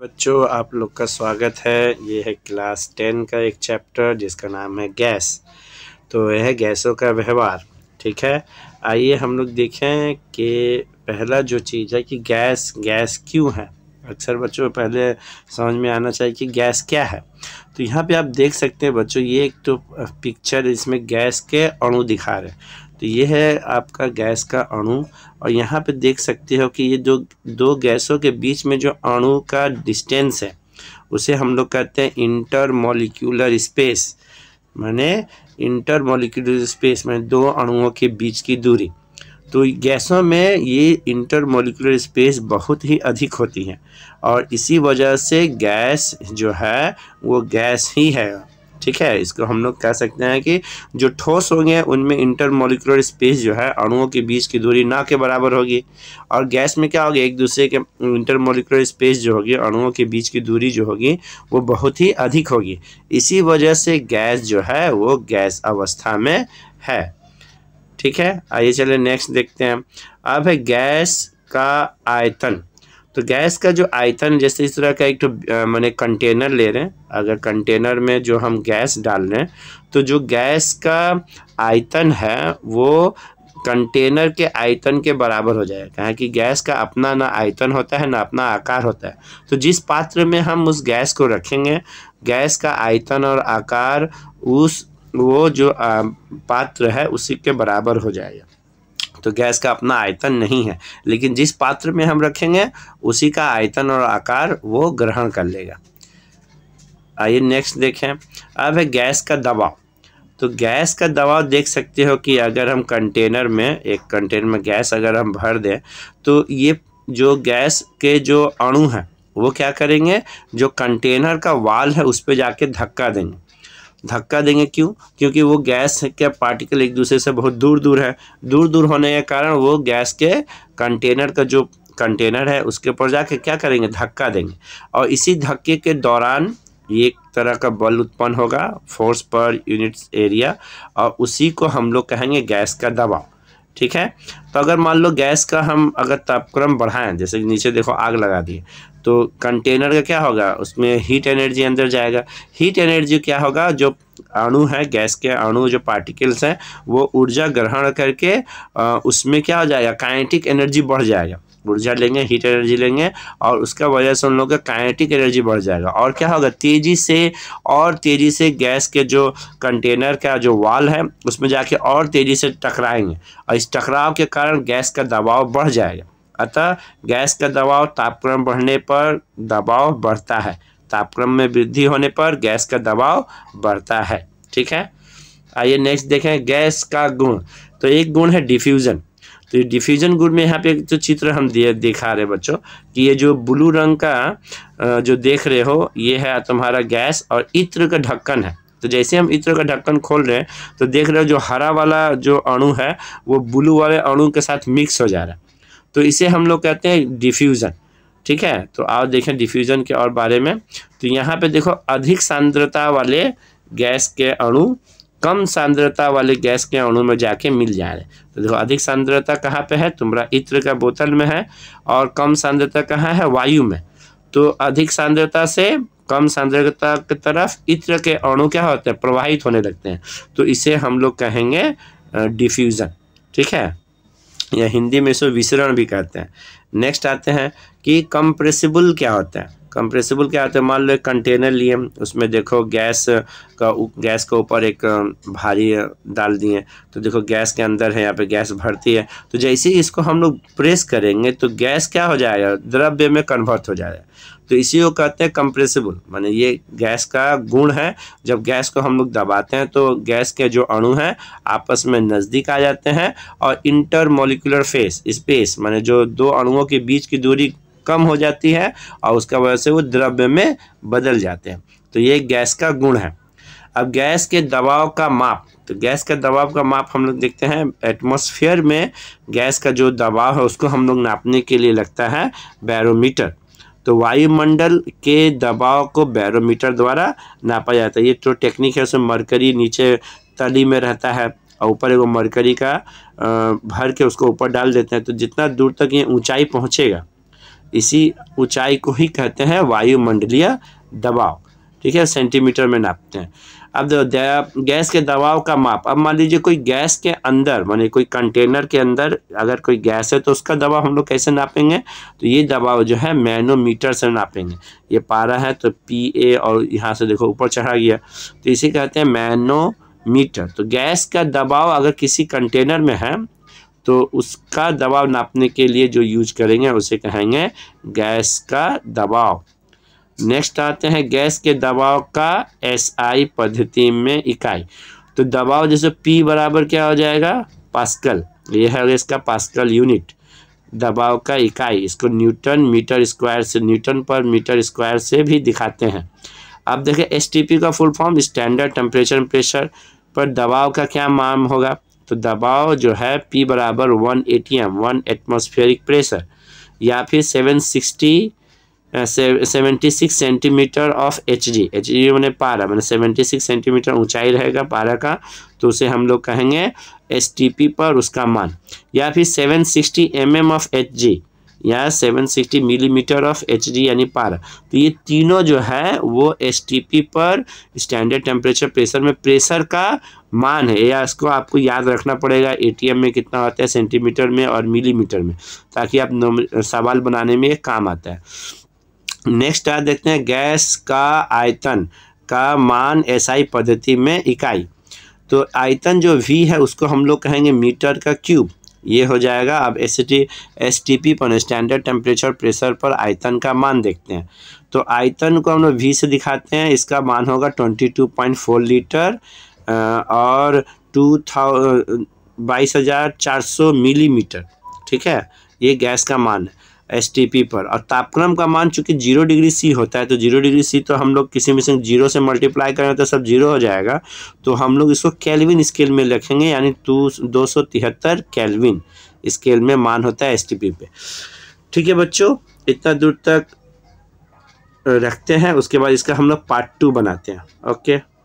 बच्चों आप लोग का स्वागत है ये है क्लास टेन का एक चैप्टर जिसका नाम है गैस तो यह है गैसों का व्यवहार ठीक है आइए हम लोग देखें कि पहला जो चीज़ है कि गैस गैस क्यों है अक्सर बच्चों पहले समझ में आना चाहिए कि गैस क्या है तो यहाँ पे आप देख सकते हैं बच्चों ये एक तो पिक्चर इसमें गैस के अणु दिखा रहे हैं तो ये है आपका गैस का अणु और यहाँ पे देख सकते हो कि ये जो दो गैसों के बीच में जो अणु का डिस्टेंस है उसे हम लोग कहते हैं इंटर मोलिकुलर स्पेस माने इंटर मोलिकुलर स्पेस माने दो अणुओं के बीच की दूरी तो गैसों में ये इंटर मोलिकुलर स्पेस बहुत ही अधिक होती है और इसी वजह से गैस जो है वो गैस ही है ठीक है इसको हम लोग कह सकते हैं कि जो ठोस होंगे उनमें इंटरमोलिकुलर स्पेस जो है अणुओं के बीच की दूरी ना के बराबर होगी और गैस में क्या होगी एक दूसरे के इंटरमोलिकुलर स्पेस जो होगी अणुओं के बीच की दूरी जो होगी वो बहुत ही अधिक होगी इसी वजह से गैस जो है वो गैस अवस्था में है ठीक है आइए चले नेक्स्ट देखते हैं अब है गैस का आयतन तो गैस का जो आयतन जैसे इस तरह का एक तो मैंने कंटेनर ले रहे हैं अगर कंटेनर में जो हम गैस डाल रहे हैं तो जो गैस का आयतन है वो कंटेनर के आयतन के बराबर हो जाएगा है कि गैस का अपना ना आयतन होता है ना अपना आकार होता है तो जिस पात्र में हम उस गैस को रखेंगे गैस का आयतन और आकार उस वो जो पात्र है उसी के बराबर हो जाएगा तो गैस का अपना आयतन नहीं है लेकिन जिस पात्र में हम रखेंगे उसी का आयतन और आकार वो ग्रहण कर लेगा आइए नेक्स्ट देखें अब है गैस का दबाव तो गैस का दबाव देख सकते हो कि अगर हम कंटेनर में एक कंटेनर में गैस अगर हम भर दें तो ये जो गैस के जो अणु हैं वो क्या करेंगे जो कंटेनर का वाल है उस पर जाके धक्का देंगे धक्का देंगे क्यों क्योंकि वो गैस के पार्टिकल एक दूसरे से बहुत दूर दूर है दूर दूर होने के कारण वो गैस के कंटेनर का जो कंटेनर है उसके ऊपर जाके क्या करेंगे धक्का देंगे और इसी धक्के के दौरान एक तरह का बल उत्पन्न होगा फोर्स पर यूनिट एरिया और उसी को हम लोग कहेंगे गैस का दबाव ठीक है तो अगर मान लो गैस का हम अगर तापक्रम बढ़ाएं जैसे नीचे देखो आग लगा दिए तो कंटेनर का क्या होगा उसमें हीट एनर्जी अंदर जाएगा हीट एनर्जी क्या होगा जो अणु है गैस के अणु जो पार्टिकल्स हैं वो ऊर्जा ग्रहण करके आ, उसमें क्या हो जाएगा काइनेटिक एनर्जी बढ़ जाएगा ऊर्जा लेंगे हीट एनर्जी लेंगे और उसका वजह से उन लोगों का काइनेटिक एनर्जी बढ़ जाएगा और क्या होगा तेज़ी से और तेज़ी से गैस के जो कंटेनर का जो वाल है उसमें जाके और तेज़ी से टकराएंगे और इस टकराव के कारण गैस का दबाव बढ़ जाएगा अतः गैस का दबाव तापक्रम बढ़ने पर दबाव बढ़ता है तापक्रम में वृद्धि होने पर गैस का दबाव बढ़ता है ठीक है आइए नेक्स्ट देखें गैस का गुण तो एक गुण है डिफ्यूज़न तो ये डिफ्यूजन गुण में यहाँ पे जो चित्र हम दिए दिखा रहे बच्चों कि ये जो ब्लू रंग का जो देख रहे हो ये है तुम्हारा गैस और इत्र का ढक्कन है तो जैसे हम इत्र का ढक्कन खोल रहे हैं तो देख रहे हो जो हरा वाला जो अणु है वो ब्लू वाले अणु के साथ मिक्स हो जा रहा है तो इसे हम लोग कहते हैं डिफ्यूज़न ठीक है तो आओ देखें डिफ्यूज़न के और बारे में तो यहाँ पे देखो अधिक सांद्रता वाले गैस के अणु कम सांद्रता वाले गैस के अणु में जाके मिल जा रहे तो देखो अधिक सांद्रता कहाँ पे है तुम्हारा इत्र का बोतल में है और कम सांद्रता कहाँ है वायु में तो अधिक सांद्रता से कम सांद्रता की तरफ इत्र के अणु क्या होते हैं प्रवाहित होने लगते हैं तो इसे हम लोग कहेंगे डिफ्यूज़न ठीक है या हिंदी में इसको विसरण भी कहते हैं नेक्स्ट आते हैं कि कंप्रेसिबल क्या होता है कंप्रेसिबल क्या होता है मान लो एक कंटेनर लिए उसमें देखो गैस का गैस के ऊपर एक भारी डाल दिए तो देखो गैस के अंदर है यहाँ पे गैस भरती है तो जैसे ही इसको हम लोग प्रेस करेंगे तो गैस क्या हो जाएगा द्रव्य में कन्वर्ट हो जाएगा तो इसी को कहते हैं कंप्रेसिबल माने ये गैस का गुण है जब गैस को हम लोग दबाते हैं तो गैस के जो अणु हैं आपस में नज़दीक आ जाते हैं और इंटरमोलिकुलर फेस स्पेस माने जो दो अणुओं के बीच की दूरी कम हो जाती है और उसका वजह से वो द्रव्य में बदल जाते हैं तो ये गैस का गुण है अब गैस के दबाव का माप तो गैस का दबाव का माप हम लोग देखते हैं एटमॉस्फेयर में गैस का जो दबाव है उसको हम लोग नापने के लिए लगता है बैरोमीटर तो वायुमंडल के दबाव को बैरोमीटर द्वारा नापा जाता है ये जो तो टेक्निक है उसमें मरकरी नीचे तली में रहता है और ऊपर एगो मरकरी का भर के उसको ऊपर डाल देते हैं तो जितना दूर तक ये ऊंचाई पहुंचेगा इसी ऊंचाई को ही कहते हैं वायुमंडलीय दबाव ठीक है सेंटीमीटर में नापते हैं अब गैस के दबाव का माप अब मान लीजिए कोई गैस के अंदर मानी कोई कंटेनर के अंदर अगर कोई गैस है तो उसका दबाव हम लोग कैसे नापेंगे तो ये दबाव जो है मैनोमीटर से नापेंगे ये पारा है तो पी ए और यहाँ से देखो ऊपर चढ़ा गया तो इसे कहते हैं मैनो मीटर तो गैस का दबाव अगर किसी कंटेनर में है तो उसका दबाव नापने के लिए जो यूज करेंगे उसे कहेंगे गैस का दबाव नेक्स्ट आते हैं गैस के दबाव का एस आई पद्धति में इकाई तो दबाव जैसे पी बराबर क्या हो जाएगा पास्कल यह है इसका पास्कल यूनिट दबाव का इकाई इसको न्यूटन मीटर स्क्वायर से न्यूटन पर मीटर स्क्वायर से भी दिखाते हैं अब देखें एसटीपी का full form standard temperature pressure पर दबाव का क्या मान होगा तो दबाव जो है पी बराबर one A T M one atmospheric pressure या फिर seven sixty seventy six centimetre of H G H G मैंने पारा मैंने सेवेंटी सिक्स सेंटीमीटर ऊंचाई रहेगा पारा का तो उसे हम लोग कहेंगे एस टी पी पर उसका मान या फिर seven sixty M M of H G या 760 मिलीमीटर ऑफ एच यानी पारा तो ये तीनों जो है वो एस पर स्टैंडर्ड टेम्परेचर प्रेशर में प्रेशर का मान है या इसको आपको याद रखना पड़ेगा एटीएम में कितना होता है सेंटीमीटर में और मिलीमीटर में ताकि आप सवाल बनाने में एक काम आता है नेक्स्ट आप देखते हैं गैस का आयतन का मान एसआई पद्धति में इकाई तो आयतन जो वी है उसको हम लोग कहेंगे मीटर का क्यूब ये हो जाएगा अब S T S T P पर स्टैंडर्ड टेम्परेचर प्रेशर पर आयतन का मान देखते हैं तो आयतन को हम लोग वी से दिखाते हैं इसका मान होगा twenty two point four litre और टू थाउ बाईस हज़ार चार सौ मिलीमीटर ठीक है ये गैस का मान है एस पर और तापक्रम का मान चूंकि जीरो डिग्री सी होता है तो जीरो डिग्री सी तो हम लोग किसी भी से जीरो से मल्टीप्लाई करें तो सब जीरो हो जाएगा तो हम लोग इसको कैलविन स्केल में लिखेंगे यानी टू दो सौ तिहत्तर कैलविन स्केल में मान होता है एस पे ठीक है बच्चों इतना दूर तक रखते हैं उसके बाद इसका हम लोग पार्ट टू बनाते हैं ओके